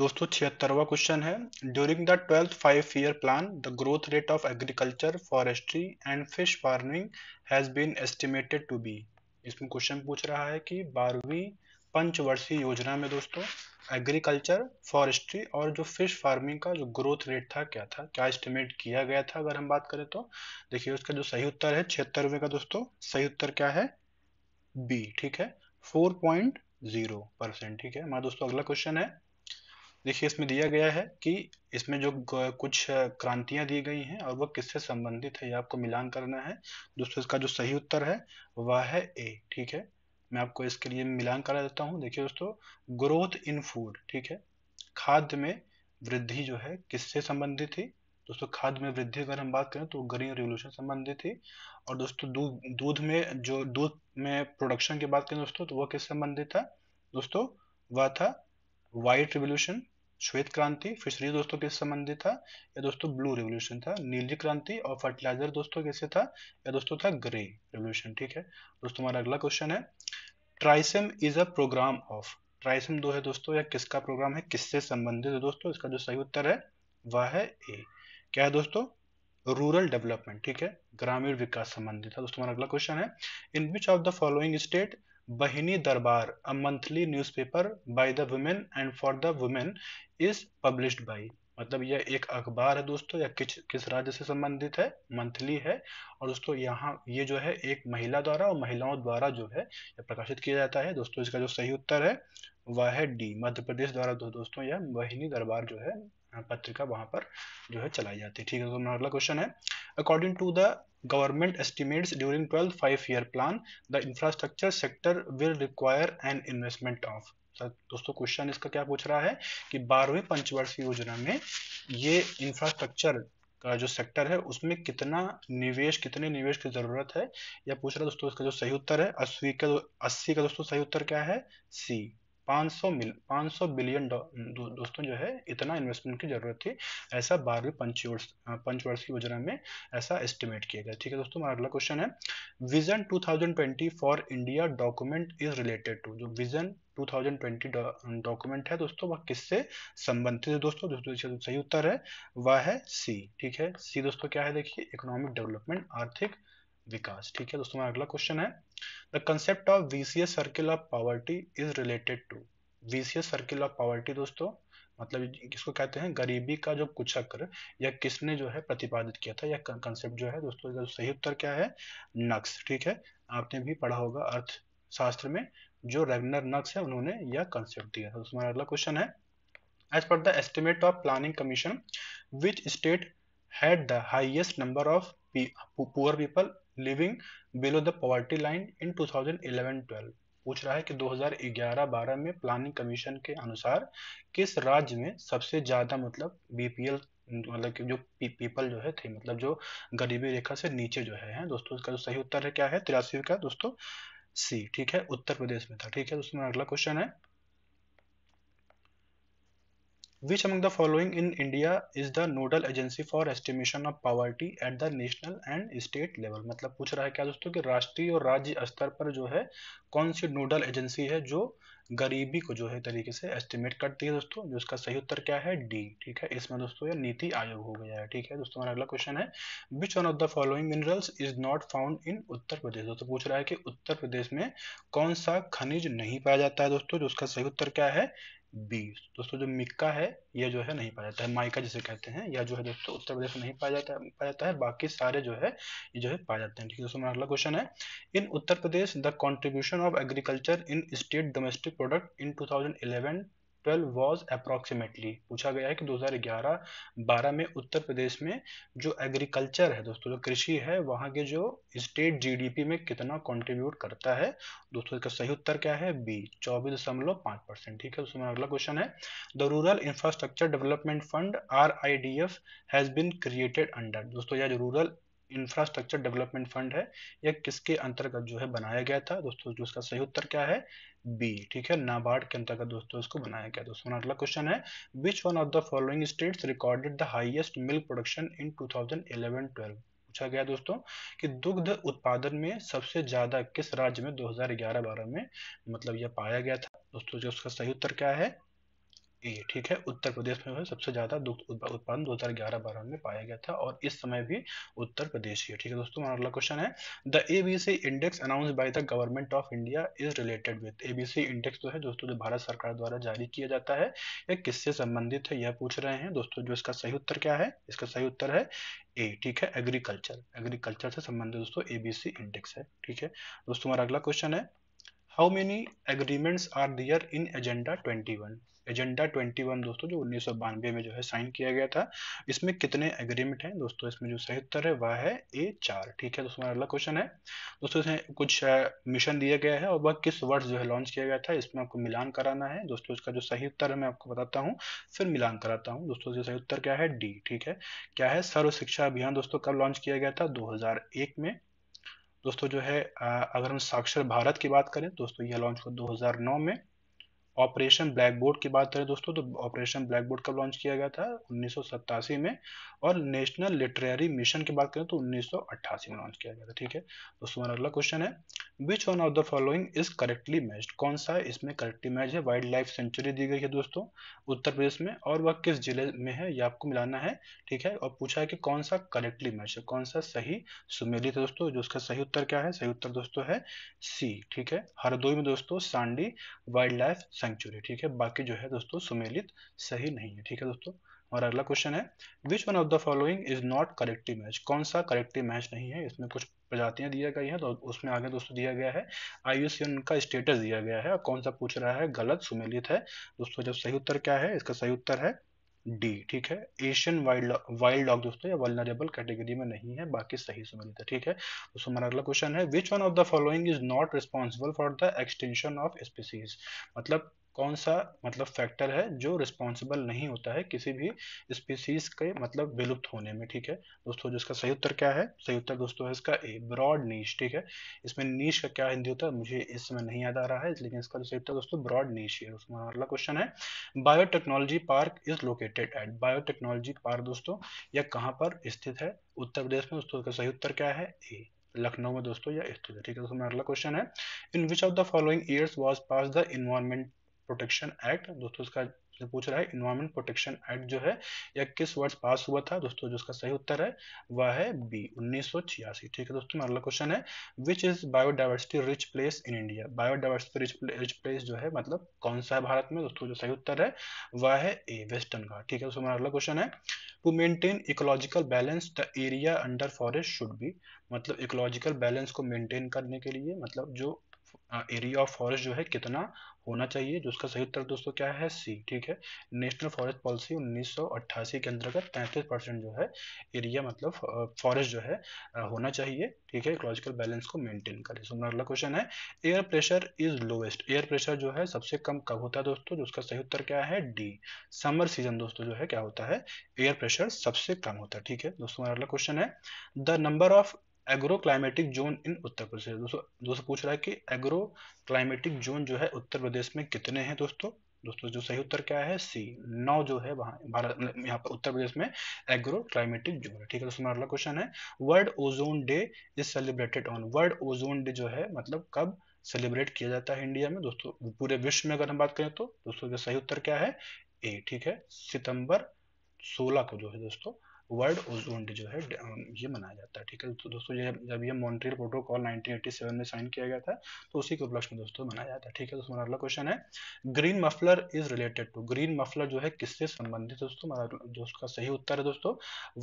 दोस्तों छिहत्तरवा क्वेश्चन है during the twelfth five year plan the growth rate of agriculture forestry and fish farming has been estimated to be इसमें question पूछ रहा है कि बारहवीं पंचवर्षीय योजना में दोस्तों एग्रीकल्चर फॉरेस्ट्री और जो फिश फार्मिंग का जो ग्रोथ रेट था क्या था क्या एस्टिमेट किया गया था अगर हम बात करें तो देखिए उसका जो सही उत्तर है छिहत्तरवे का दोस्तों सही उत्तर क्या है बी ठीक है फोर पॉइंट जीरो परसेंट ठीक है हमारा दोस्तों अगला क्वेश्चन है देखिए इसमें दिया गया है कि इसमें जो कुछ क्रांतियां दी गई हैं और वह किससे संबंधित है ये आपको मिलान करना है दोस्तों इसका जो सही उत्तर है वह है ए ठीक है मैं आपको इसके लिए मिलान करा देता हूँ देखिए दोस्तों ग्रोथ इन फूड ठीक है खाद्य में वृद्धि जो है किससे संबंधित थी दोस्तों खाद्य में वृद्धि अगर हम बात करें तो ग्रीन रिवोल्यूशन संबंधित थी और दोस्तों दूध में जो दूध में प्रोडक्शन की बात करें दोस्तों तो वह किससे संबंधित था दोस्तों वह था व्हाइट रिवोल्यूशन श्वेत क्रांति फिशरीज दोस्तों किस संबंधित था या दोस्तों ब्लू रेवोल्यूशन था नीली क्रांति और फर्टिलाइजर दोस्तों कैसे था या दोस्तों था ग्रे रेवोल्यूशन ठीक है दोस्तों हमारा अगला क्वेश्चन है TRYSEM is a programme of TRYSEM दो है दोस्तों या किसका प्रोग्राम है किससे संबंधित है दोस्तों इसका जो सही उत्तर है वह है ए क्या है दोस्तों रूरल डेवलपमेंट ठीक है ग्रामीण विकास संबंधित है दोस्तों हमारा अगला क्वेश्चन है in which of the following state Bahini Darbar a monthly newspaper by the women and for the women is published by मतलब यह एक अखबार है दोस्तों या किस किस राज्य से संबंधित है मंथली है और दोस्तों यहाँ ये जो है एक महिला द्वारा और महिलाओं द्वारा जो है प्रकाशित किया जाता है दोस्तों इसका जो सही उत्तर है वह है डी मध्य प्रदेश द्वारा दो, दोस्तों यह बहिनी दरबार जो है पत्रिका वहां पर जो है चलाई जाती है ठीक है दोस्तों अगला क्वेश्चन है according to the Government estimates during 12 five-year plan the infrastructure sector will require an investment of दोस्तों क्वेश्चन इसका क्या पूछ रहा है कि बारहवीं पंचवर्षीय योजना में ये इंफ्रास्ट्रक्चर का जो सेक्टर है उसमें कितना निवेश कितने निवेश की जरूरत है यह पूछ रहा है दोस्तों इसका जो सही उत्तर है अस्सी का अस्सी का दोस्तों सही उत्तर क्या है सी 500 मिल 500 बिलियन दो, दोस्तों जो है इतना इन्वेस्टमेंट की जरूरत थी ऐसा बारहवीं पंचवर्ष पंचवर्ष की योजना में ऐसा एस्टिमेट किया गया ठीक है दोस्तों हमारा अगला क्वेश्चन है vision 2020 for India document is related to जो विजन 2020 डॉक्यूमेंट है दोस्तों वह किससे संबंधित है दोस्तों दोस्तों इसका सही उत्तर है वह है सी ठीक है सी दोस्तों क्या है देखिए इकोनॉमिक डेवलपमेंट आर्थिक विकास ठीक है दोस्तों अगला क्वेश्चन है the concept of vicious circle of poverty is related to vicious circle of poverty दोस्तों मतलब किसको कहते हैं गरीबी का जो कुचक्र या किसने जो है प्रतिपादित किया था या कंसेप्ट जो है दोस्तों इसका सही उत्तर क्या है नक्स ठीक है आपने भी पढ़ा होगा अर्थशास्त्र में जो रेगनर नक्स है उन्होंने यह कंसेप्ट दिया था दोस्तों हमारा अगला क्वेश्चन है एज पर the estimate of planning commission which state had the highest number of poor people living below the poverty line in 2011-12 पूछ रहा है कि 2011-12 में प्लानिंग कमीशन के अनुसार किस राज्य में सबसे ज्यादा मतलब बीपीएल मतलब कि जो पीपल जो है थे मतलब जो गरीबी रेखा से नीचे जो है, है दोस्तों इसका जो सही उत्तर है क्या है तिरासी का दोस्तों सी ठीक है उत्तर प्रदेश में था ठीक है दोस्तों अगला क्वेश्चन है Which among the following in India is the nodal agency for estimation of poverty at the national and state level? मतलब पूछ रहा है क्या दोस्तों कि राष्ट्रीय और राज्य स्तर पर जो है कौन सी नोडल एजेंसी है जो गरीबी को जो है तरीके से एस्टिमेट करती है दोस्तों जो इसका सही उत्तर क्या है डी ठीक है इसमें दोस्तों ये नीति आयोग हो गया है ठीक है दोस्तों हमारा अगला क्वेश्चन है which one of the following minerals is not found in Uttar Pradesh दोस्तों पूछ रहा है कि उत्तर प्रदेश में कौन सा खनिज नहीं पाया जाता है दोस्तों जो उसका सही उत्तर क्या है बी दोस्तों जो मिक्का है यह जो है नहीं पाया जाता है माइका जिसे कहते हैं या जो है दोस्तों उत्तर प्रदेश में नहीं पाया जाता है पाया जाता है बाकी सारे जो है ये जो है पाए जाते हैं ठीक है दोस्तों हमारा अगला क्वेश्चन है in Uttar Pradesh the contribution of agriculture in state domestic product in two thousand eleven 2012 was approximately पूछा गया है कि 2011-12 में उत्तर प्रदेश में जो एग्रीकल्चर है दोस्तों जो कृषि है वहां के जो स्टेट जीडीपी में कितना कंट्रीब्यूट करता है दोस्तों इसका सही उत्तर क्या है बी चौबीस दशमलव पांच परसेंट ठीक है दोस्तों अगला क्वेश्चन है the rural infrastructure development fund R I D F has been created under दोस्तों यह रूरल इंफ्रास्ट्रक्चर डेवलपमेंट फंड है यह किसके अंतर्गत जो है बनाया गया था दोस्तों जो इसका सही उत्तर क्या है बी ठीक है नाबार्ड के अंतर्गत दोस्तों इसको बनाया गया दोस्तों अगला क्वेश्चन है which one of the following states recorded the highest milk production in two thousand पूछा गया दोस्तों कि दुग्ध उत्पादन में सबसे ज्यादा किस राज्य में 2011-12 में मतलब यह पाया गया था दोस्तों जो उसका सही उत्तर क्या है ए ठीक है उत्तर प्रदेश में सबसे ज्यादा दुग्ध उत्पादन 2011-12 में पाया गया था और इस समय भी उत्तर प्रदेश ही ठीक है दोस्तों हमारा अगला क्वेश्चन है the ABC index announce by the government of India is related with ABC index जो है दोस्तों जो भारत सरकार द्वारा जारी किया जाता है यह किससे संबंधित है यह पूछ रहे हैं दोस्तों जो इसका सही उत्तर क्या है इसका सही उत्तर है ए ठीक है एग्रीकल्चर एग्रीकल्चर से संबंधित दोस्तों एबीसी इंडेक्स है ठीक है दोस्तों हमारा अगला क्वेश्चन है how many agreements are there in agenda 21 agenda 21 दोस्तों जो उन्नीस में जो है साइन किया गया था इसमें कितने एग्रीमेंट हैं दोस्तों इसमें जो सही उत्तर है वह है ए चार ठीक है दोस्तों अगला क्वेश्चन है दोस्तों इसमें कुछ मिशन दिया गया है और वह किस वर्ष जो है लॉन्च किया गया था इसमें आपको मिलान कराना है दोस्तों इसका जो सही उत्तर है मैं आपको बताता हूँ फिर मिलान कराता हूँ दोस्तों सही उत्तर क्या है डी ठीक है क्या है सर्व शिक्षा अभियान दोस्तों कब लॉन्च किया गया था दो में दोस्तों जो है अगर हम साक्षर भारत की बात करें दोस्तों यह लॉन्च हुआ 2009 में ऑपरेशन ब्लैक बोर्ड की बात करें दोस्तों तो ऑपरेशन ब्लैक बोर्ड कब लॉन्च किया गया था उन्नीस में और नेशनल लिटरेरी मिशन की बात करें तो उन्नीस में लॉन्च किया गया था ठीक है दोस्तों हमारा अगला क्वेश्चन है which one of the following is correctly matched कौन सा इसमें करेक्टली मैच है वाइल्ड लाइफ सेंचुरी दी गई है दोस्तों उत्तर प्रदेश में और वह किस जिले में है यह आपको मिलाना है ठीक है और पूछा है कि कौन सा करेक्टली मैच है कौन सा सही सुमेलित है दोस्तों जो उसका सही उत्तर क्या है सही उत्तर दोस्तों है सी ठीक है हरदोई में दोस्तों सांडी वाइल्ड लाइफ सेंचुरी ठीक है बाकी जो है दोस्तों सुमेलित सही नहीं है ठीक है दोस्तों और अगला क्वेश्चन है which one of the following is not correctly match कौन सा करेक्टिव मैच नहीं है इसमें कुछ प्रजातियां दिया गई हैं तो उसमें आगे दोस्तों दिया गया है आयुष्यन का स्टेटस दिया गया है और कौन सा पूछ रहा है गलत सुमेलित है दोस्तों जब सही उत्तर क्या है इसका सही उत्तर है डी ठीक है एशियन वाइल्ड वाइल्ड डॉग दोस्तों या वर्नरेबल कैटेगरी में नहीं है बाकी सही सम्मिलित है ठीक है दोस्तों हमारा अगला क्वेश्चन है which one of the following is not responsible for the extension of species मतलब कौन सा मतलब फैक्टर है जो रिस्पॉन्सिबल नहीं होता है किसी भी स्पीसीज के मतलब विलुप्त होने में ठीक है दोस्तों जो इसका सही उत्तर क्या है सही उत्तर दोस्तों है इसका ए ब्रॉड नीच ठीक है इसमें नीच का क्या हिंदी होता है मुझे इस समय नहीं याद आ रहा है लेकिन इसका जो सही उत्तर दोस्तों ब्रॉड नीच है उसमें अगला क्वेश्चन है biotechnology park is located at biotechnology park दोस्तों यह कहाँ पर स्थित है उत्तर प्रदेश में दोस्तों इसका सही उत्तर क्या है ए लखनऊ में दोस्तों या स्थित है ठीक है दोस्तों अगला क्वेश्चन है in which of the following years was pass the environment protection act दोस्तों इसका से पूछ रहा है इन्वायरमेंट प्रोटेक्शन एक्ट जो है यह किस वर्ष पास हुआ था दोस्तों जो इसका सही उत्तर है वह है बी उन्नीस ठीक है दोस्तों अगला क्वेश्चन है which is biodiversity rich place in India biodiversity rich rich place जो है मतलब कौन सा है भारत में दोस्तों जो सही उत्तर है वह है ए वेस्टर्न घाट ठीक है दोस्तों हमारा अगला क्वेश्चन है to maintain ecological balance the area under forest should be मतलब इकोलॉजिकल बैलेंस को मेंटेन करने के लिए मतलब जो एरिया ऑफ फॉरेस्ट जो है कितना होना चाहिए जो उसका सही उत्तर दोस्तों क्या है सी ठीक है नेशनल फॉरेस्ट पॉलिसी 1988 के अंतर्गत तैंतीस परसेंट जो है एरिया मतलब फॉरेस्ट जो है होना चाहिए ठीक है इकोलॉजिकल बैलेंस को मेंटेन करें सो अगला क्वेश्चन है air pressure is lowest air pressure जो है सबसे कम कब होता है दोस्तों जो उसका सही उत्तर क्या है डी समर सीजन दोस्तों जो है क्या होता है एयर प्रेशर सबसे कम होता है ठीक है दोस्तों अगला क्वेश्चन है the number of agro climatic zone in Uttar Pradesh दोस्तों दोस्तों पूछ रहा है कि एग्रो क्लाइमेटिक जोन जो है उत्तर प्रदेश में कितने हैं दोस्तों दोस्तों जो सही उत्तर क्या है सी नौ जो है वहां भारत यहाँ पर उत्तर प्रदेश में एग्रो क्लाइमेटिक जोन है ठीक है दोस्तों अगला क्वेश्चन है world ozone day is celebrated on world ozone day जो है मतलब कब सेलिब्रेट किया जाता है इंडिया में दोस्तों पूरे विश्व में अगर हम बात करें तो दोस्तों जो सही उत्तर क्या है ए ठीक है सितंबर सोलह को जो है दोस्तों वर्ल्ड ओजोन डे जो है ये मनाया जाता है ठीक है तो दोस्तों ये जब ये मॉन्ट्रियल प्रोटोकॉल 1987 में साइन किया गया था तो उसी के उपलक्ष्य में दोस्तों मनाया जाता है ठीक है तो दोस्तों अगला क्वेश्चन है green muffler is related to green muffler जो है किससे संबंधित दोस्तों हमारा जो उसका सही उत्तर है दोस्तों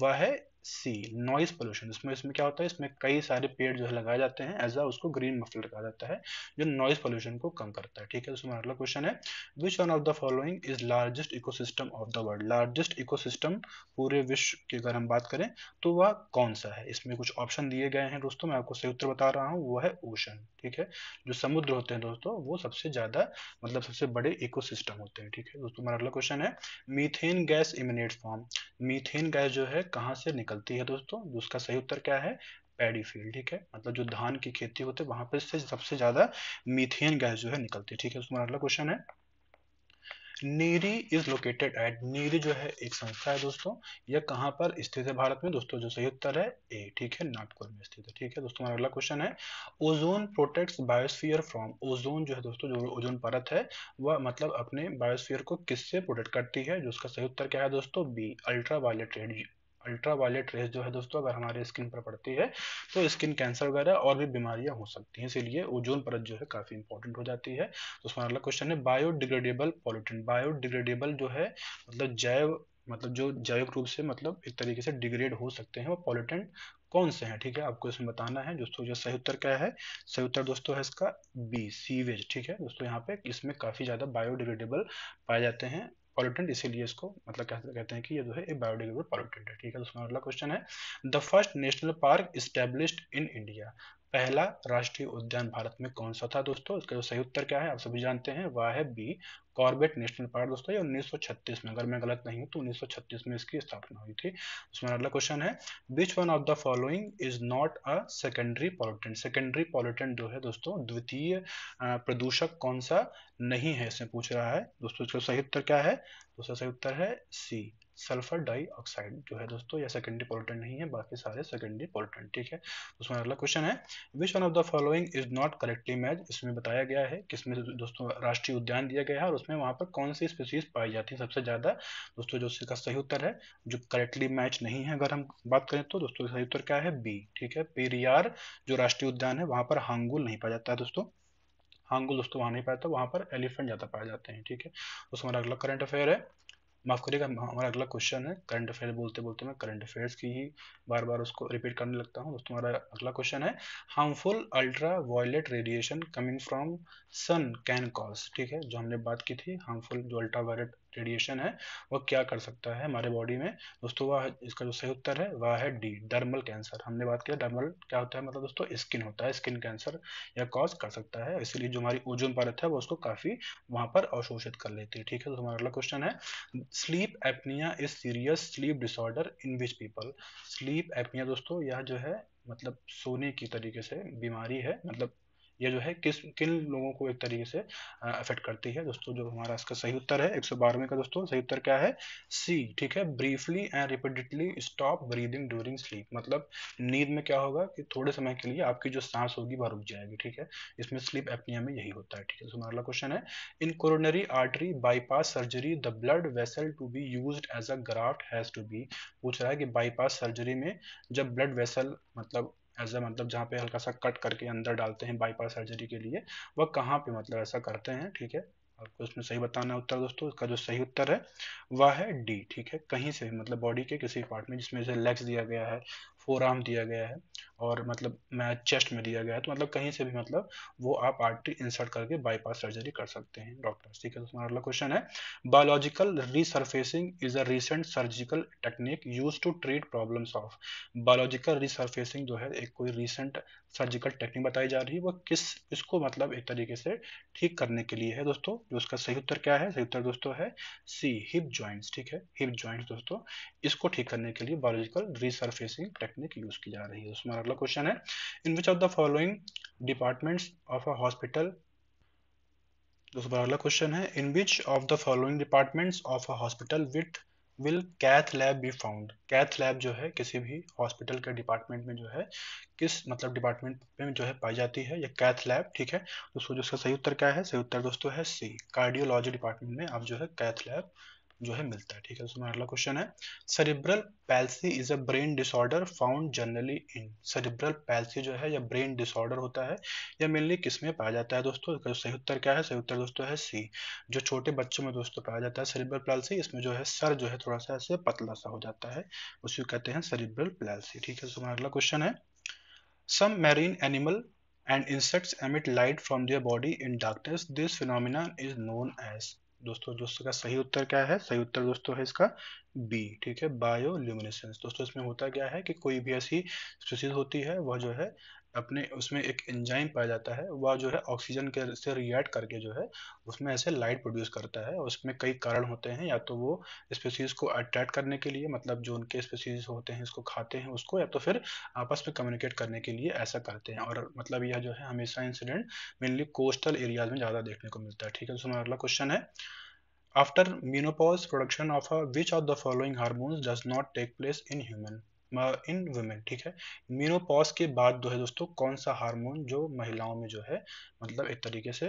वह है सी नॉइस पोल्यूशन इसमें इसमें क्या होता है इसमें कई सारे पेड़ जो है लगाए जाते हैं एज अ उसको ग्रीन मफलर कहा जाता है जो नॉइस पोल्यूशन को कम करता है ठीक है उसमें तो अगला क्वेश्चन है which one of the following is largest ecosystem of the world largest ecosystem पूरे विश्व की अगर हम बात करें तो वह कौन सा है इसमें कुछ ऑप्शन दिए गए हैं दोस्तों मैं आपको सही उत्तर बता रहा हूँ वो है ओशन ठीक है जो समुद्र होते हैं दोस्तों वो सबसे ज्यादा मतलब सबसे बड़े इकोसिस्टम होते हैं ठीक है दोस्तों हमारा अगला क्वेश्चन है methane gas emanate from methane gas जो है कहाँ से निकल निकलती है दोस्तों उसका सही उत्तर क्या है पैडी फील्ड ठीक है मतलब जो धान की खेती होती है वहां पर से सबसे ज्यादा मीथेन गैस जो है निकलती है ठीक है उसमें अगला क्वेश्चन है NEERI is located at NEERI जो है एक संस्था है दोस्तों यह कहां पर स्थित है भारत में दोस्तों जो सही उत्तर है ए ठीक है नागपुर में स्थित है ठीक है दोस्तों हमारा अगला क्वेश्चन है ozone protects biosphere from ozone जो है दोस्तों जो ओजोन परत है वह मतलब अपने बायोस्फीयर को किससे प्रोटेक्ट करती है जो उसका सही उत्तर क्या है दोस्तों B ultraviolet radio ultraviolet rays जो है दोस्तों अगर हमारे स्किन पर पड़ती है तो स्किन कैंसर वगैरह और भी बीमारियां हो सकती हैं इसीलिए ओजोन परत जो है काफ़ी इंपॉर्टेंट हो जाती है तो उसमें अगला क्वेश्चन है बायोडिग्रेडेबल पॉलिटिन बायोडिग्रेडेबल जो है मतलब जैव मतलब जो जैविक रूप से मतलब एक तरीके से डिग्रेड हो सकते हैं वो पॉलिटेंट कौन से हैं ठीक है आपको इसमें बताना है दोस्तों जो सही उत्तर क्या है सही उत्तर दोस्तों है इसका बी सीवेज ठीक है दोस्तों यहाँ पे इसमें काफ़ी ज़्यादा बायोडिग्रेडेबल पाए जाते हैं पॉल्यूटेंट इसीलिए इसको मतलब कहते हैं कि ये जो है एक बायोडिग्रेडेबल पॉल्यूटेंट है ठीक है तो उसमें अगला क्वेश्चन है the first national park established in India पहला राष्ट्रीय उद्यान भारत में कौन सा था दोस्तों इसका जो सही उत्तर क्या है आप सभी जानते हैं वह है बी कॉर्बेट नेशनल पार्क दोस्तों ये 1936 में अगर मैं गलत नहीं हूँ तो 1936 में इसकी स्थापना हुई थी उसमें अगला क्वेश्चन है which one of the following is not a secondary pollutant secondary pollutant जो है दोस्तों द्वितीय प्रदूषक कौन सा नहीं है इसमें पूछ रहा है दोस्तों इसका सही उत्तर क्या है दूसरा सही उत्तर है सी सल्फर डाइऑक्साइड जो है दोस्तों यह सेकेंडरी पोल्यूटेंट नहीं है बाकी सारे सेकेंडरी पोल्यूटेंट ठीक है उसमें अगला क्वेश्चन है which one of the following is not correctly match इसमें बताया गया है किसमें दोस्तों राष्ट्रीय उद्यान दिया गया है और उसमें वहां पर कौन सी स्पीसीज पाई जाती है सबसे ज्यादा दोस्तों जो इसका सही उत्तर है जो करेक्टली मैच नहीं है अगर हम बात करें तो दोस्तों सही उत्तर क्या है बी ठीक है पेरियार जो राष्ट्रीय उद्यान है वहां पर हांगुल नहीं पाया जाता है दोस्तों हांगुल दोस्तों वहां नहीं पाया जाता वहां पर एलिफेंट ज्यादा पाए जाते हैं ठीक है उसमें अगला करंट अफेयर है माफ़ करिएगा हमारा अगला क्वेश्चन है करंट अफेयर बोलते बोलते मैं करंट अफेयर्स की ही बार बार उसको रिपीट करने लगता हूँ दोस्तों हमारा अगला क्वेश्चन है harmful ultraviolet radiation coming from sun can cause ठीक है जो हमने बात की थी हार्मफुल जो अल्ट्रा वायलेट रेडिएशन है वह क्या कर सकता है हमारे बॉडी में दोस्तों वह इसका जो सही उत्तर है वह है डी डर्मल कैंसर हमने बात किया डर्मल क्या होता है मतलब दोस्तों स्किन होता है स्किन कैंसर या कॉज कर सकता है इसलिए जो हमारी ओजोन परत है वो उसको काफी वहां पर अवशोषित कर लेती है ठीक है तो हमारा अगला क्वेश्चन है sleep apnoea is serious sleep disorder in which people sleep apnoea दोस्तों यह जो है मतलब सोने की तरीके से बीमारी है मतलब ये जो है किस किन लोगों को एक तरीके से अफेक्ट करती है दोस्तों जो हमारा इसका सही उत्तर है एक सौ बारहवें का दोस्तों सही उत्तर क्या है सी ठीक है briefly and repeatedly stop breathing during sleep मतलब नींद में क्या होगा कि थोड़े समय के लिए आपकी जो सांस होगी वह रुक जाएगी ठीक है इसमें स्लीप एपनिया में यही होता है ठीक है तो हमारा क्वेश्चन है in coronary artery bypass surgery the blood vessel to be use as a graft has to be पूछ रहा है कि बाईपास सर्जरी में जब ब्लड वेसल मतलब ए मतलब जहाँ पे हल्का सा कट करके अंदर डालते हैं बाईपास सर्जरी के लिए वह कहाँ पे मतलब ऐसा करते हैं ठीक है आपको इसमें सही बताना है उत्तर दोस्तों इसका जो सही उत्तर है वह है डी ठीक है कहीं से मतलब बॉडी के किसी पार्ट में जिसमें जैसे लेग्स दिया गया है फोर आर्म दिया गया है और मतलब मैं चेस्ट में दिया गया है तो मतलब कहीं से भी मतलब वो आप आर्टरी इंसर्ट करके बाईपास सर्जरी कर सकते हैं डॉक्टर ठीक है तो अगला क्वेश्चन है biological resurfacing is a recent surgical technique use to treat problems of biological resurfacing जो है एक कोई रिसेंट सर्जिकल टेक्निक बताई जा रही है वो किस इसको मतलब एक तरीके से ठीक करने के लिए है दोस्तों जो उसका सही उत्तर क्या है सही उत्तर दोस्तों है सी हिप ज्वाइंट्स ठीक है हिप ज्वाइंट्स दोस्तों इसको ठीक करने के लिए biological resurfacing technique technique use की जा रही है उसमें अगला क्वेश्चन है in which of the following departments of a hospital दूसरा अगला क्वेश्चन है in which of the following departments of a hospital with will cath lab be found cath lab जो है किसी भी हॉस्पिटल के डिपार्टमेंट में जो है किस मतलब डिपार्टमेंट में जो है पाई जाती है या कैथ लैब ठीक है दोस्तों जो इसका सही उत्तर क्या है सही उत्तर दोस्तों है सी कार्डियोलॉजी डिपार्टमेंट में आप जो है कैथ लैब जो है मिलता है ठीक है उसमें अगला क्वेश्चन है cerebral palsy is a brain disorder found generally in cerebral palsy जो है या ब्रेन डिसऑर्डर होता है या मेनली किस में पाया जाता है दोस्तों इसका सही उत्तर क्या है सही उत्तर दोस्तों है सी जो छोटे बच्चों में दोस्तों पाया जाता है सरिब्रल पैल्सी इसमें जो है सर जो है थोड़ा सा ऐसे पतला सा हो जाता है उसी कहते हैं सरिब्रल पैल्सी ठीक है उसमें अगला क्वेश्चन है some marine animal and insects emit light from their body in darkness this phenomenon is known as दोस्तों दोस्तों का सही उत्तर क्या है सही उत्तर दोस्तों है इसका बी ठीक है बायोल्यूमिनेसेंस दोस्तों इसमें होता क्या है कि कोई भी ऐसी स्पीसीज होती है वह जो है अपने उसमें एक एंजाइम पाया जाता है वह जो है ऑक्सीजन के से रिएक्ट करके जो है उसमें ऐसे लाइट प्रोड्यूस करता है उसमें कई कारण होते हैं या तो वो स्पेसीज को अट्रैक्ट करने के लिए मतलब जो उनके स्पेसीज होते हैं इसको खाते हैं उसको या तो फिर आपस में कम्युनिकेट करने के लिए ऐसा करते हैं और मतलब यह जो है हमेशा इंसिडेंट मेनली कोस्टल एरियाज में ज़्यादा देखने को मिलता है ठीक है तो अगला क्वेश्चन है after menopause production of which of the following hormones does not take place in human in women ठीक है मीनोपॉज के बाद जो है दोस्तों कौन सा हार्मोन जो महिलाओं में जो है मतलब एक तरीके से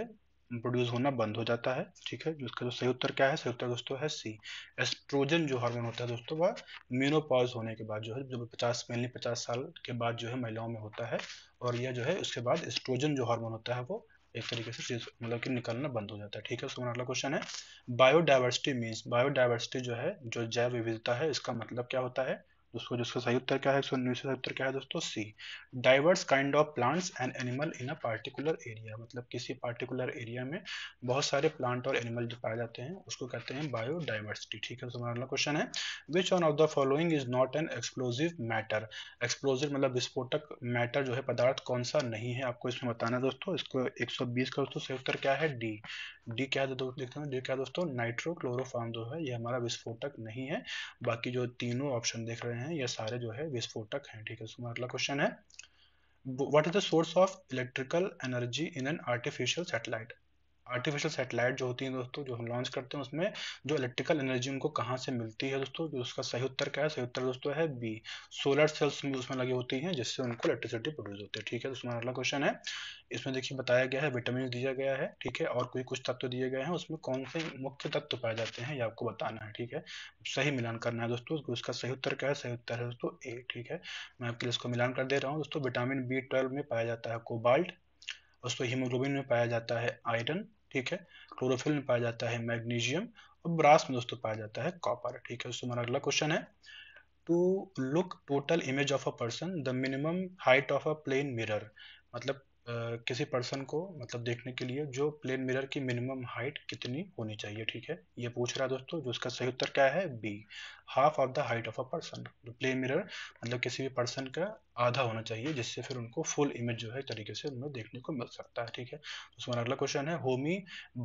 प्रोड्यूस होना बंद हो जाता है ठीक है उसका जो सही उत्तर क्या है सही उत्तर दोस्तों है सी एस्ट्रोजन जो हार्मोन होता है दोस्तों वह मीनोपॉज होने के बाद जो है जो पचास मेनली पचास साल के बाद जो है महिलाओं में होता है और यह जो है उसके बाद एस्ट्रोजन जो हार्मोन होता है वो एक तरीके से चीज मतलब कि निकलना बंद हो जाता है ठीक है उसका अगला क्वेश्चन है बायोडाइवर्सिटी मीन्स बायोडाइवर्सिटी जो है जो जैव विविधता है इसका मतलब क्या होता है दोस्तों जिसका सही उत्तर क्या है एक उन्नीस का उत्तर क्या है दोस्तों C diverse kind of plants and animal in a particular area मतलब किसी पार्टिकुलर एरिया में बहुत सारे प्लांट और एनिमल जो पाए जाते हैं उसको कहते हैं बायोडाइवर्सिटी ठीक है तो हमारा क्वेश्चन है which one of the following is not an explosive matter explosive मतलब विस्फोटक मैटर जो है पदार्थ कौन सा नहीं है आपको इसमें बताना दोस्तों इसको एक का दोस्तों सही उत्तर क्या है डी तो डी क्या है दोस्तों देखते हैं डी क्या दोस्तों नाइट्रो क्लोरोफार्म जो है ये हमारा विस्फोटक नहीं है बाकी जो तीनों ऑप्शन देख रहे हैं ये सारे जो है विस्फोटक हैं ठीक है अगला क्वेश्चन है what is the source of electrical energy in an artificial satellite artificial satellite जो होती है दोस्तों जो हम लॉन्च करते हैं उसमें जो इलेक्ट्रिकल एनर्जी उनको कहाँ से मिलती है दोस्तों जो उसका सही उत्तर क्या है सही उत्तर दोस्तों है बी सोलर सेल्स उसमें लगी होती हैं जिससे उनको इलेक्ट्रिसिटी प्रोड्यूस होती है ठीक है दोस्तों अगला क्वेश्चन है इसमें देखिए बताया गया है विटामिन दिया गया है ठीक है और कोई कुछ तत्व दिए गए हैं उसमें कौन से मुख्य तत्व पाए जाते हैं ये आपको बताना है ठीक है सही मिलान करना है दोस्तों उसका तो सही उत्तर क्या है सही उत्तर है दोस्तों ए ठीक है मैं आपके लिए इसको मिलान कर दे रहा हूँ दोस्तों विटामिन बी ट्वेल्व में पाया जाता है कोबाल्ट उसको हीमोग्लोबिन में पाया जाता है आयरन ठीक है क्लोरोफिल में पाया जाता है मैग्नीशियम और ब्रास में दोस्तों पाया जाता है कॉपर ठीक है दोस्तों हमारा अगला क्वेश्चन है to look total image of a person the minimum height of a plane mirror मतलब uh, किसी पर्सन को मतलब देखने के लिए जो प्लेन मिरर की मिनिमम हाइट कितनी होनी चाहिए ठीक है ये पूछ रहा है दोस्तों जो उसका सही उत्तर क्या है B half of the height of a person plane mirror मतलब किसी भी पर्सन का आधा होना चाहिए जिससे फिर उनको फुल इमेज जो है तरीके से उनमें देखने को मिल सकता है ठीक है तो हमारा अगला क्वेश्चन है Homi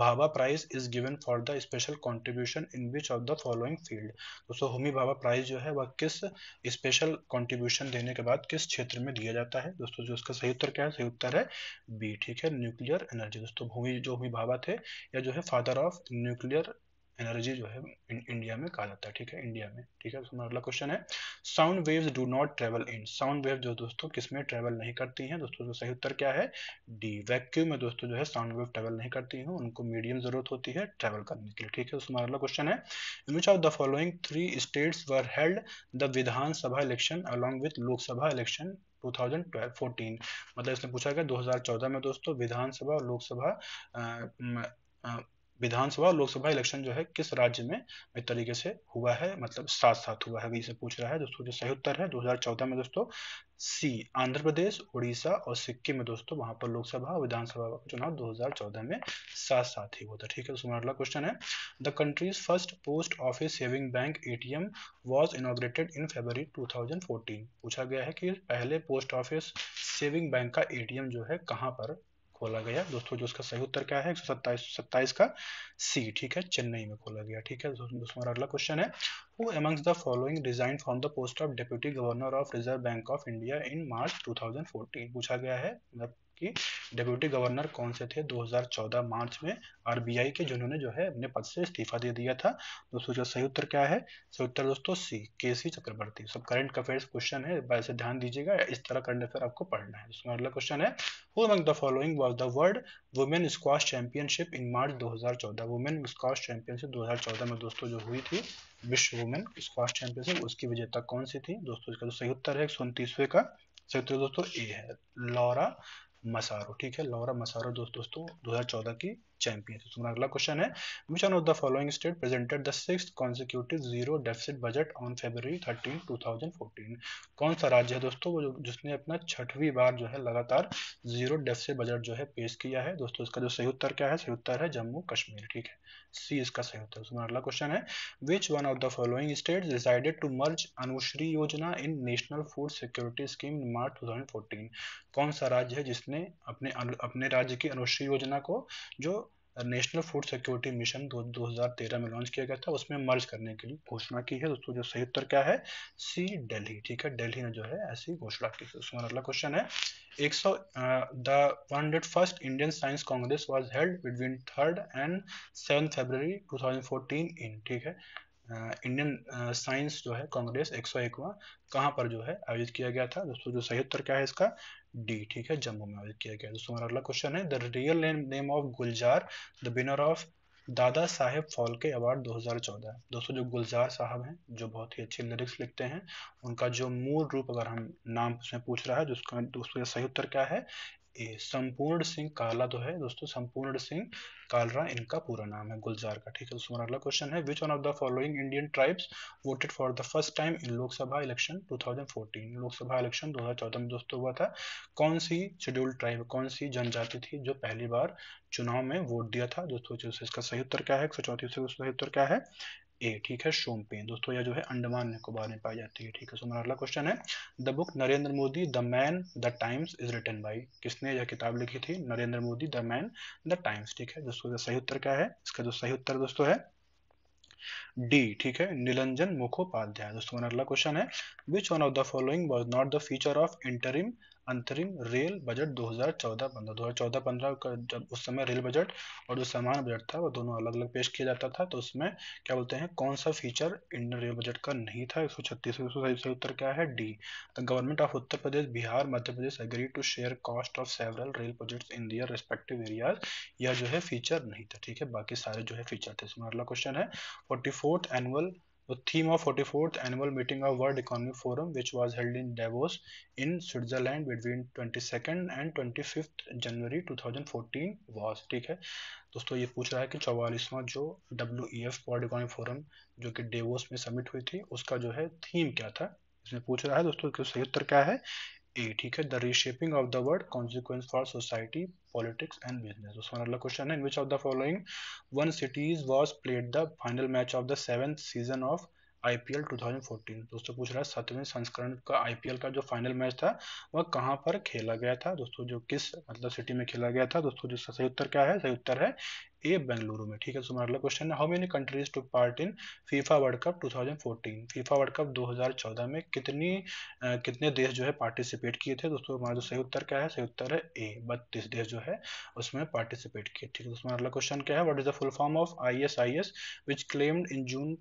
Bhabha prize is given for the special contribution in which of the following field दोस्तों होमी भाभा प्राइज जो है वह किस स्पेशल कॉन्ट्रीब्यूशन देने के बाद किस क्षेत्र में दिया जाता है दोस्तों जो उसका सही उत्तर क्या है सही उत्तर है बी ठीक है न्यूक्लियर एनर्जी दोस्तों होमी जो होमी भाभा थे या जो है फादर ऑफ न्यूक्लियर एनर्जी जो है इंडिया में कहा जाता है ठीक है इंडिया में ठीक है उसमें अगला क्वेश्चन है sound waves do not travel in sound wave जो दोस्तों किसमें ट्रेवल नहीं करती हैं दोस्तों जो सही उत्तर क्या है डी वैक्यूम में दोस्तों जो है साउंड वेव ट्रेवल नहीं करती हैं उनको मीडियम जरूरत होती है ट्रेवल करने के लिए ठीक है उसमें अगला क्वेश्चन है in which of the following three states were held the Vidhan Sabha election along with Lok Sabha election 2012-14 मतलब इसने पूछा गया 2014 में दोस्तों विधानसभा और लोकसभा विधानसभा और लोकसभा इलेक्शन जो है किस राज्य में इस तरीके से हुआ है मतलब साथ साथ हुआ है वही से पूछ रहा है दोस्तों जो सही उत्तर है 2014 में दोस्तों सी आंध्र प्रदेश उड़ीसा और सिक्किम में दोस्तों वहां पर लोकसभा और विधानसभा का चुनाव 2014 में साथ साथ ही हुआ था ठीक है दोस्तों अगला क्वेश्चन है the country's first post office saving bank ATM was inaugurated in February two पूछा गया है कि पहले पोस्ट ऑफिस सेविंग बैंक का ए जो है कहाँ पर खोला गया दोस्तों जो उसका सही उत्तर क्या है एक सत्ताईस का सी ठीक है चेन्नई में खोला गया ठीक है दोस्तों हमारा अगला क्वेश्चन है who amongst the following resign from the post of deputy governor of Reserve Bank of India in March 2014 पूछा गया है मतलब कि डेप्यूटी गवर्नर कौन से थे 2014 मार्च में आरबीआई के जिन्होंने जो है अपने पद से इस्तीफा दे दिया था दोस्तों जो सही उत्तर क्या है सही उत्तर दोस्तों सी के सी चक्रवर्ती सब करंट अफेयर्स क्वेश्चन है वैसे ध्यान दीजिएगा इस तरह करंट अफेयर आपको पढ़ना है उसमें अगला क्वेश्चन है who among the following was the world women squash championship in March 2014 women squash championship 2014 में दोस्तों जो हुई थी विश्व वुमेन स्क्वाश चैंपियनशिप उसकी विजेता कौन सी थी दोस्तों इसका जो सही उत्तर है एक का सही उत्तर दोस्तों ए है लॉरा मसारो ठीक है लौरा मसारो दोस्त दोस्तों चौदह की चैंपियन तो तुम्हारा अगला क्वेश्चन है which one of the following state presented the six consecutive zero deficit budget on February thirteen two कौन सा राज्य है दोस्तों वो जिसने अपना छठवीं बार जो है लगातार जीरो डेफिसिट बजट जो है पेश किया है दोस्तों इसका जो सही उत्तर क्या है सही उत्तर है जम्मू कश्मीर ठीक है सी इसका सही उत्तर तो तुम्हारा अगला क्वेश्चन है which one of the following state decided to merge Anushree Yojana in national food security scheme March two कौन सा राज्य है जिसने अपने अपने राज्य की अनुश्री योजना को जो नेशनल फूड सिक्योरिटी मिशन दो, 2013 में लॉन्च किया गया था उसमें मर्ज करने के लिए घोषणा की है दोस्तों जो सही उत्तर क्या है सी दिल्ली ठीक है दिल्ली ने जो है ऐसी घोषणा की उसमें अगला क्वेश्चन है एक सौ the hundred first Indian Science Congress was held between third and seven February two in ठीक है इंडियन साइंस जो है कांग्रेस एक सौ कहाँ पर जो है आयोजित किया गया था दोस्तों जो सही उत्तर क्या है इसका डी ठीक है जम्मू में आयोजित किया गया दोस्तों हमारा अगला क्वेश्चन है the real name of Gulzar the winner of Dada Saheb फॉल्के award 2014 दोस्तों जो गुलजार साहब हैं जो बहुत ही अच्छे लिरिक्स लिखते हैं उनका जो मूल रूप अगर हम नाम उसमें पूछ रहा है जिसका दोस्तों सही उत्तर क्या है ए संपूर्ण सिंह काला तो है दोस्तों संपूर्ण सिंह कालरा इनका पूरा नाम है गुलजार का ठीक है दोस्तों अगला क्वेश्चन है which one of the following Indian tribes voted for the first time in Lok Sabha election 2014 Lok Sabha election 2014 में दोस्तों हुआ था कौन सी शेड्यूल ट्राइब कौन सी जनजाति थी जो पहली बार चुनाव में वोट दिया था दोस्तों इसका सही उत्तर क्या है एक सौ चौतीस उत्तर क्या है ए ठीक है शोमपेन दोस्तों यह जो है अंडमान निकोबार में पाई जाती है ठीक है सो हमारा अगला क्वेश्चन है the book Narendra Modi the man the times is written by किसने यह किताब लिखी थी Narendra Modi the man the times ठीक है दोस्तों सही उत्तर क्या है इसका जो सही उत्तर दोस्तों है डी ठीक है निलंजन मुखोपाध्याय दोस्तों अगला क्वेश्चन है which one of the following was not the feature of interim अंतरिम रेल बजट 2014-15 2014-15 का जब उस समय रेल बजट और जो सामान्य बजट था वो दोनों अलग अलग पेश किया जाता था तो उसमें क्या बोलते हैं कौन सा फीचर इंडियन रेल बजट का नहीं था एक सौ छत्तीस उत्तर क्या है D the government of Uttar Pradesh Bihar Madhya Pradesh agree to share cost of several rail project in their respective areas यह जो है फीचर नहीं था ठीक है बाकी सारे जो है फीचर थे इसमें अगला क्वेश्चन है forty annual The theme of 44th annual meeting of World Economic Forum which was held in Davos in Switzerland between 22nd and 25th January 2014 was ठीक है दोस्तों ये पूछ रहा है कि चौवालीसवां जो W E F World Economic Forum जो कि डेवोस में सबमिट हुई थी उसका जो है थीम क्या था इसमें पूछ रहा है दोस्तों इसका सही उत्तर क्या है ए ठीक है the reshaping of the world consequence for society politics and business उसका अगला क्वेश्चन है in which of the following one city was played the final match of the seventh season of IPL 2014 दोस्तों पूछ रहा है सातवें संस्करण का आईपीएल का जो फाइनल मैच था वह कहां पर खेला गया था दोस्तों जो किस मतलब सिटी में खेला गया था दोस्तों जो सही उत्तर क्या है सही उत्तर है ए बेंगलुरु में ठीक है तुम्हारा अगला क्वेश्चन है how many countries to part in FIFA World Cup 2014 FIFA World Cup 2014 में कितनी आ, कितने देश जो है पार्टिसिपेट किए थे दोस्तों हमारा जो सही उत्तर क्या है सही उत्तर है ए 32 देश जो है उसमें पार्टिसिपेट किए ठीक है दोस्तों अगला क्वेश्चन क्या है what is the full form of ISIS which claimed in June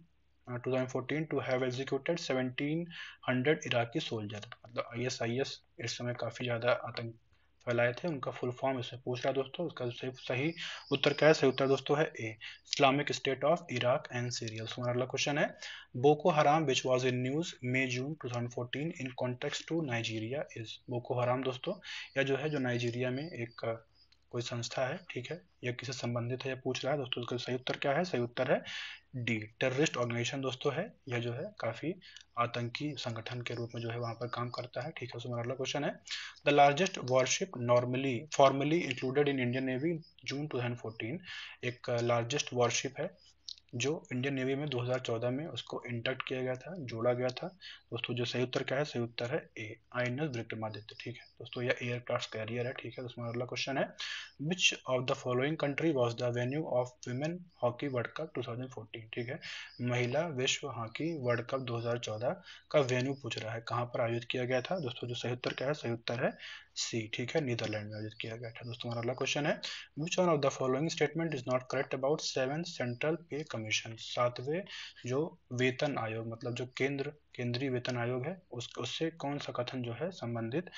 2014 uh, to have executed 1700 Iraqi soldiers. The ISIS इस समय काफ़ी ज़्यादा आतंक फैलाए थे उनका फुल फॉर्म इसमें पूछ रहा दोस्तों उसका सही उत्तर क्या है सही उत्तर दोस्तों है A Islamic State of Iraq and Syria हमारा अगला क्वेश्चन है Boko Haram which was in news May June 2014 in context to Nigeria is Boko Haram दोस्तों या जो है जो नाइजीरिया में एक कोई संस्था है ठीक है या किसी संबंधित है या पूछ रहा है दोस्तों उसका सही उत्तर क्या है सही उत्तर है डी टेररिस्ट ऑर्गेनाइजेशन दोस्तों है यह जो है काफी आतंकी संगठन के रूप में जो है वहां पर काम करता है ठीक है उसमें अगला क्वेश्चन है the largest warship normally formally included in Indian Navy June to एक लार्जेस्ट वॉरशिप है जो इंडियन नेवी में 2014 में उसको इंडक्ट किया गया था जोड़ा गया था दोस्तों जो सही उत्तर क्या है सही उत्तर है A I N S Vikramaditya ठीक है दोस्तों यह एयरक्राफ्ट कैरियर है ठीक है दोस्तों अगला क्वेश्चन है which of the following country was the venue of women hockey World Cup two ठीक है महिला विश्व हॉकी वर्ल्ड कप दो का वेन्यू पूछ रहा है कहाँ पर आयोजित किया गया था दोस्तों जो सही उत्तर क्या है सही उत्तर है सी ठीक है नीदरलैंड में आयोजित किया गया था दोस्तों हमारा अगला क्वेश्चन है which one of the following statement is not correct about seven central pay commission सातवें जो वेतन आयोग मतलब जो केंद्र केंद्रीय वेतन आयोग है उस उससे कौन सा कथन जो है संबंधित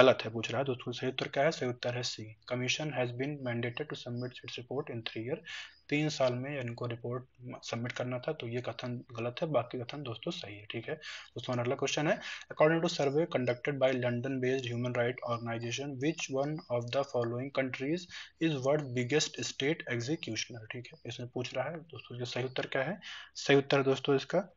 गलत है पूछ रहा है दोस्तों सही उत्तर क्या है सही उत्तर है C commission has been mandated to submit its report in three year तीन साल में इनको रिपोर्ट सबमिट करना था तो ये कथन गलत है बाकी कथन दोस्तों सही है ठीक है दोस्तों अगला क्वेश्चन है according to survey conducted by London based human right organization which one of the following countries is world biggest state executioner ठीक है इसमें पूछ रहा है दोस्तों सही उत्तर क्या है सही उत्तर दोस्तों इसका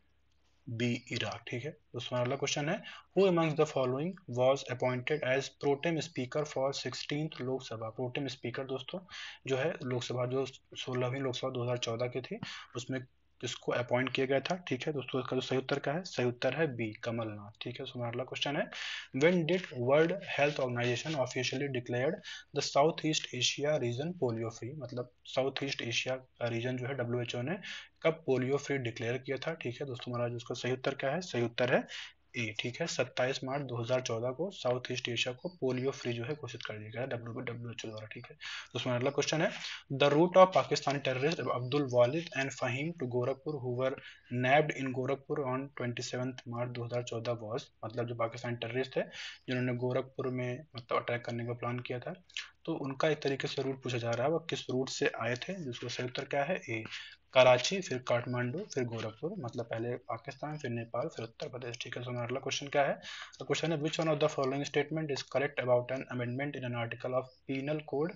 बी इराक ठीक है दोस्तों अगला क्वेश्चन है who amongst the following was appointed as protem speaker for sixteen Lok Sabha protem speaker दोस्तों जो है लोकसभा जो सोलहवीं लोकसभा 2014 की थी उसमें जिसको अपॉइंट किया गया था ठीक है दोस्तों इसका जो सही उत्तर का है सही उत्तर है बी कमलनाथ ठीक है हमारा अगला क्वेश्चन है when did World Health Organization officially declared the South East Asia region polio free मतलब साउथ ईस्ट एशिया रीजन जो है डब्ल्यू ने कब पोलियो फ्री डिक्लेयर किया था ठीक है दोस्तों हमारा उसका सही उत्तर क्या है सही उत्तर है ए ठीक है 27 मार्च 2014 को साउथ ईस्ट एशिया को पोलियो फ्री जो है घोषित कर दिया गया डब्ल्यू डब्ल्यू एच द्वारा ठीक है तो उसमें अगला क्वेश्चन है the route of Pakistani terrorist Abdul Walid and Faheem to Gorakhpur who were nabbed in Gorakhpur on 27 March 2014 was मतलब जो पाकिस्तानी टेररिस्ट है जिन्होंने गोरखपुर में मतलब अटैक करने का प्लान किया था तो उनका एक तरीके से रूट पूछा जा रहा है वो किस रूट से आए थे जिसका सही उत्तर क्या है ए कराची फिर काठमांडू फिर गोरखपुर मतलब पहले पाकिस्तान फिर नेपाल फिर उत्तर प्रदेश ठीक है सो तो हमारा अगला क्वेश्चन क्या है तो क्वेश्चन है which one of the following statement is correct about an amendment in an article of penal code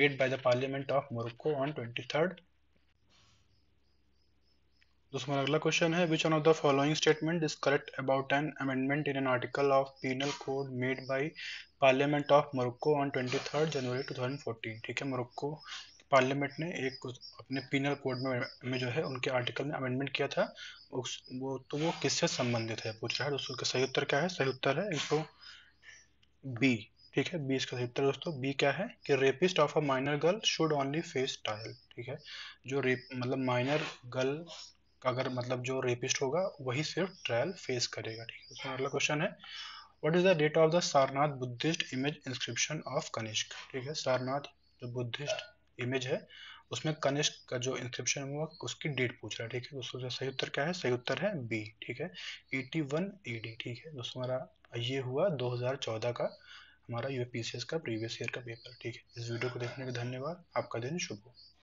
made by the parliament of Morocco on twenty third दोस्तों अगला क्वेश्चन है which one of the following statement is correct about an amendment in an article of penal code made by parliament of Morocco on twenty third January two thousand fourteen ठीक है Morocco parliament ने एक अपने penal code में में जो है उनके आर्टिकल में अमेंडमेंट किया था उस वो तो वो किससे संबंधित है पूछ रहा है दोस्तों का सही उत्तर क्या है सही उत्तर है इसको बी ठीक है बी इसका सही उत्तर दोस्तों बी क्या है कि rapist of a minor girl should only face trial ठीक है जो रेप मतलब माइनर गर्ल अगर मतलब जो रेपिस्ट होगा वही सिर्फ ट्रायल फेस करेगा ठीक है अगला क्वेश्चन है what is the date of the Sarnath Buddhist image inscription of Kanishka ठीक है सारनाथ जो बुद्धिस्ट इमेज है उसमें कनिष्क का जो इंस्क्रिप्शन हुआ उसकी डेट पूछ रहा है ठीक है दोस्तों जो सही उत्तर क्या है सही उत्तर है बी ठीक है एटी वन ई ठीक है दोस्तों हमारा ये हुआ 2014 का हमारा यू का प्रीवियस ईयर का पेपर ठीक है इस वीडियो को देखने के धन्यवाद आपका दिन शुभ हो